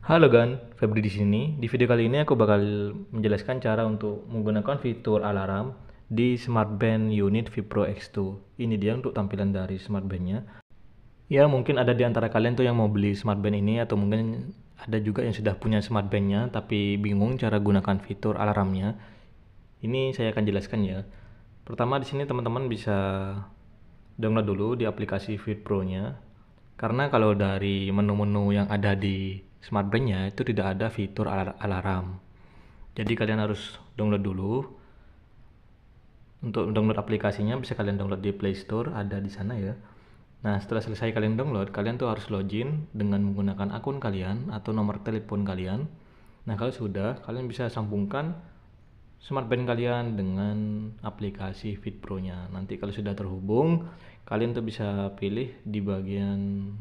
Halo Gan, Febri di sini. Di video kali ini aku bakal menjelaskan cara untuk menggunakan fitur alarm di smartband unit Vipro X2. Ini dia untuk tampilan dari smartbandnya. Ya mungkin ada di antara kalian tuh yang mau beli smartband ini atau mungkin ada juga yang sudah punya smartbandnya tapi bingung cara gunakan fitur alarmnya. Ini saya akan jelaskan ya. Pertama di sini teman-teman bisa download dulu di aplikasi Fit Pro-nya. Karena kalau dari menu-menu yang ada di smart band-nya itu tidak ada fitur alarm. Jadi kalian harus download dulu. Untuk download aplikasinya bisa kalian download di Play Store, ada di sana ya. Nah, setelah selesai kalian download, kalian tuh harus login dengan menggunakan akun kalian atau nomor telepon kalian. Nah, kalau sudah, kalian bisa sambungkan smartband kalian dengan aplikasi Fit Pro-nya. Nanti kalau sudah terhubung, kalian tuh bisa pilih di bagian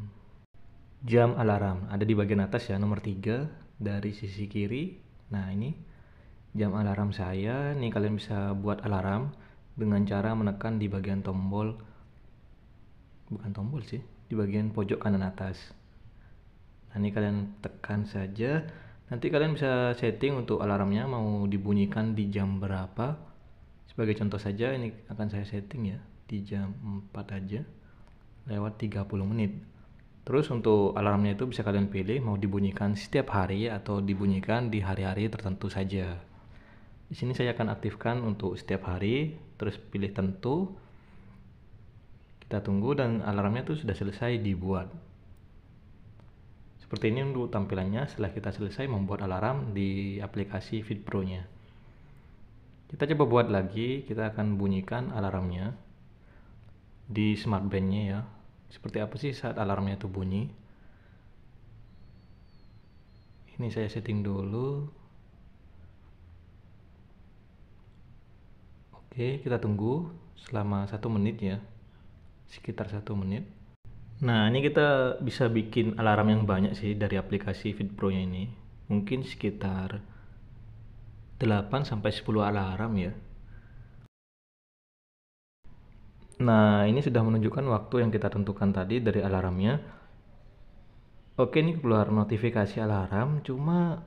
jam alarm. Ada di bagian atas ya, nomor 3 dari sisi kiri. Nah, ini jam alarm saya. Nih kalian bisa buat alarm dengan cara menekan di bagian tombol bukan tombol sih, di bagian pojok kanan atas. Nah, ini kalian tekan saja. Nanti kalian bisa setting untuk alarmnya mau dibunyikan di jam berapa. Sebagai contoh saja ini akan saya setting ya di jam 4 aja lewat 30 menit. Terus untuk alarmnya itu bisa kalian pilih mau dibunyikan setiap hari atau dibunyikan di hari-hari tertentu saja. Di sini saya akan aktifkan untuk setiap hari, terus pilih tentu. Kita tunggu dan alarmnya itu sudah selesai dibuat. Seperti ini untuk tampilannya setelah kita selesai membuat alarm di aplikasi Fit Pro-nya. Kita coba buat lagi, kita akan bunyikan alarmnya di smartband-nya ya seperti apa sih saat alarmnya itu bunyi? Ini saya setting dulu. Oke, kita tunggu selama satu menit ya, sekitar satu menit. Nah, ini kita bisa bikin alarm yang banyak sih dari aplikasi FitPro-nya ini. Mungkin sekitar 8 sampai 10 alarm ya. Nah, ini sudah menunjukkan waktu yang kita tentukan tadi dari alarmnya. Oke, ini keluar notifikasi alarm, cuma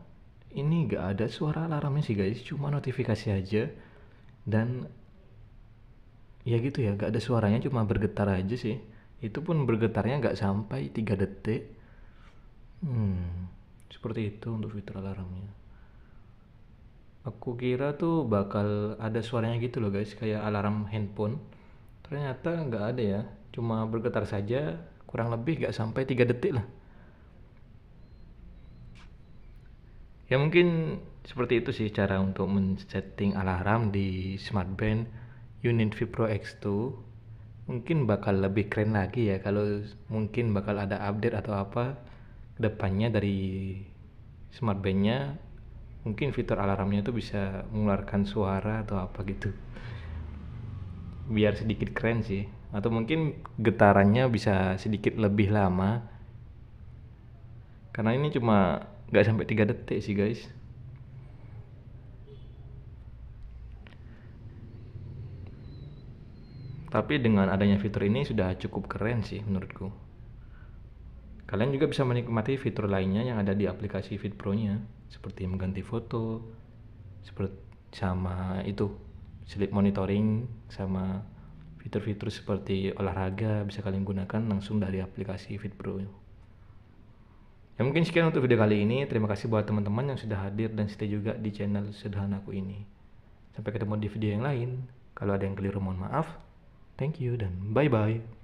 ini gak ada suara alarmnya sih guys, cuma notifikasi aja. Dan ya gitu ya, gak ada suaranya, cuma bergetar aja sih. Itu pun bergetarnya gak sampai 3 detik. Hmm, seperti itu untuk fitur alarmnya. Aku kira tuh bakal ada suaranya gitu loh guys, kayak alarm handphone ternyata nggak ada ya cuma bergetar saja kurang lebih nggak sampai tiga detik lah ya mungkin seperti itu sih cara untuk men-setting alarm di smartband unit Pro X2 mungkin bakal lebih keren lagi ya kalau mungkin bakal ada update atau apa kedepannya dari smartbandnya mungkin fitur alarmnya itu bisa mengeluarkan suara atau apa gitu biar sedikit keren sih atau mungkin getarannya bisa sedikit lebih lama karena ini cuma nggak sampai tiga detik sih guys tapi dengan adanya fitur ini sudah cukup keren sih menurutku kalian juga bisa menikmati fitur lainnya yang ada di aplikasi Fit Pro nya seperti mengganti foto seperti sama itu sleep monitoring sama fitur-fitur seperti olahraga bisa kalian gunakan langsung dari aplikasi Fitpro. Ya mungkin sekian untuk video kali ini. Terima kasih buat teman-teman yang sudah hadir dan stay juga di channel sederhanaku ini. Sampai ketemu di video yang lain. Kalau ada yang keliru mohon maaf. Thank you dan bye-bye.